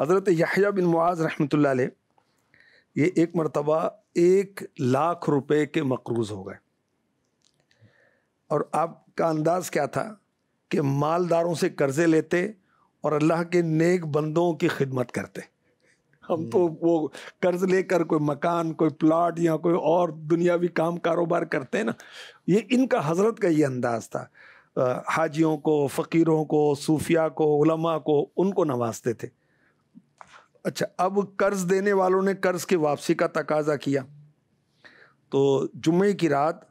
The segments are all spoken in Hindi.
हज़रत यहिया बिन मुआज़ रहमत ये एक मरतबा एक लाख रुपए के मकरूज़ हो गए और आपका अंदाज़ क्या था कि मालदारों से कर्ज़े लेते और अल्लाह के नेक बंदों की खिदमत करते हम तो हम्म। वो कर्ज लेकर कोई मकान कोई प्लाट या कोई और दुनियावी काम कारोबार करते हैं ना ये इनका हजरत का ये अंदाज था हाजियों को फ़कीरों को सूफिया को उलमा को उनको नवाजते थे अच्छा अब कर्ज देने वालों ने कर्ज की वापसी का तकाजा किया तो जुम्मे की रात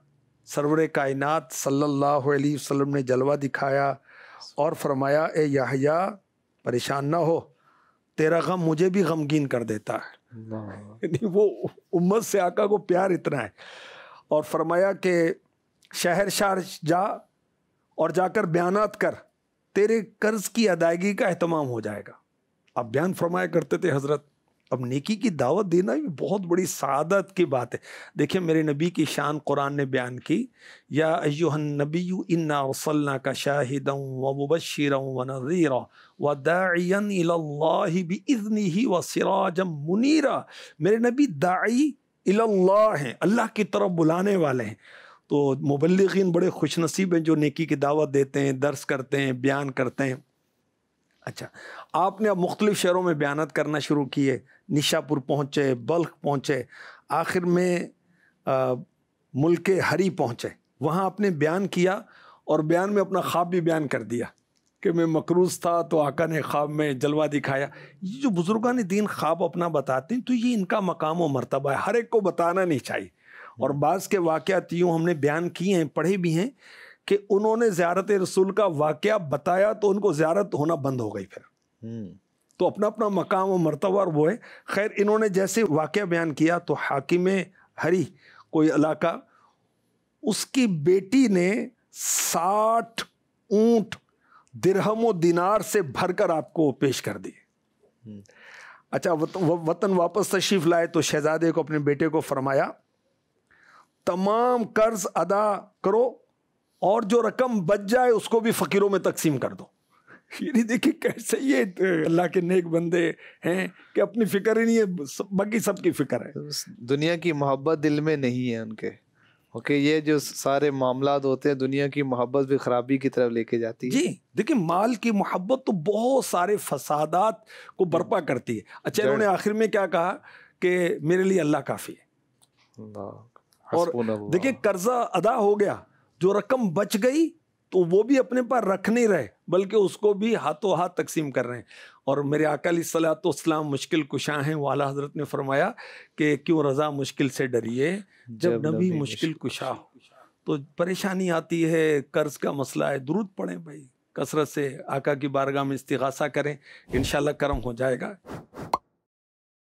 सरवर कायनात सल्लल्लाहु अलैहि वसल्लम ने जलवा दिखाया और फरमाया ए यहया परेशान ना हो तेरा गम मुझे भी गमगीन कर देता है यानी वो उम्मत से आका को प्यार इतना है और फरमाया कि शहर शहर जा और जाकर बयानात कर तेरे कर्ज की अदायगी का अहतमाम हो जाएगा अब बयान फरमाया करते थे हज़रत अब नेकी की दावत देना भी बहुत बड़ी सादत की बात है देखिए मेरे नबी की शान कुरान ने बयान की या अयोहन नबी इन्ना वसल्ला का शाहिद व मुबशर व नज़ीरा व दायन भी इज़नी ही व सिराजम मुनीरा मेरे नबी दाई इल्ला हैं अल्लाह की तरफ बुलाने वाले हैं तो मुबलगिन बड़े खुश नसीब हैं जो नेकी की दावत देते हैं दर्स करते हैं बयान करते हैं अच्छा आपने अब मुख्तलिफ़ शहरों में बयानत करना शुरू किए निशापुर पहुँचे बल्ख पहुँचे आखिर में मुल्क हरी पहुँचे वहाँ आपने बयान किया और बयान में अपना ख्वाब भी बयान कर दिया कि मैं मकरूज था तो आका ने ख्वाब में जलवा दिखाया ये जो बुज़ुर्गान दीन ख्वाब अपना बताते हैं तो ये इनका मकाम और मरतबा है हर एक को बताना नहीं चाहिए और बाज़ के वाक़ यूँ हमने बयान किए हैं पढ़े भी हैं कि उन्होंने ज्यारत रसूल का वाक़ बताया तो उनको ज्यारत होना बंद हो गई फिर हम्म। तो अपना अपना मकाम और मरतबा वो है खैर इन्होंने जैसे वाक़ बयान किया तो हाकिम हरी कोई इलाका उसकी बेटी ने साठ ऊँट दिरहम व दिनार से भरकर आपको पेश कर दिए हम्म। अच्छा वत, वतन वापस तशरीफ लाए तो शहजादे को अपने बेटे को फरमाया तमाम कर्ज अदा करो और जो रकम बच जाए उसको भी फकीरों में तकसीम कर दो ये देखिए कैसे ये अल्लाह के नेक बंदे हैं कि अपनी फिक्र ही नहीं है बाकी सबकी फिक्र है दुनिया की मोहब्बत दिल में नहीं है उनके ओके ये जो सारे मामला होते हैं दुनिया की मोहब्बत भी खराबी की तरफ लेके जाती है जी देखिए माल की मोहब्बत तो बहुत सारे फसादात को बर्पा हम्म। करती है अच्छा इन्होंने आखिर में क्या कहा कि मेरे लिए अल्लाह काफ़ी है और देखिए कर्जा अदा हो गया जो रकम बच गई तो वो भी अपने पास रख नहीं रहे बल्कि उसको भी हाथों हाथ तकसीम कर रहे हैं और मेरे अकाली सलातम मुश्किल कुशा हैं वाला हजरत ने फरमाया कि क्यों रज़ा मुश्किल से डरिए जब, नबी मुश्किल कुशा हो तो परेशानी आती है कर्ज का मसला है दुरुद पड़े भाई कसरत से आका की बारगाह में इस्तीसा करें इन करम हो जाएगा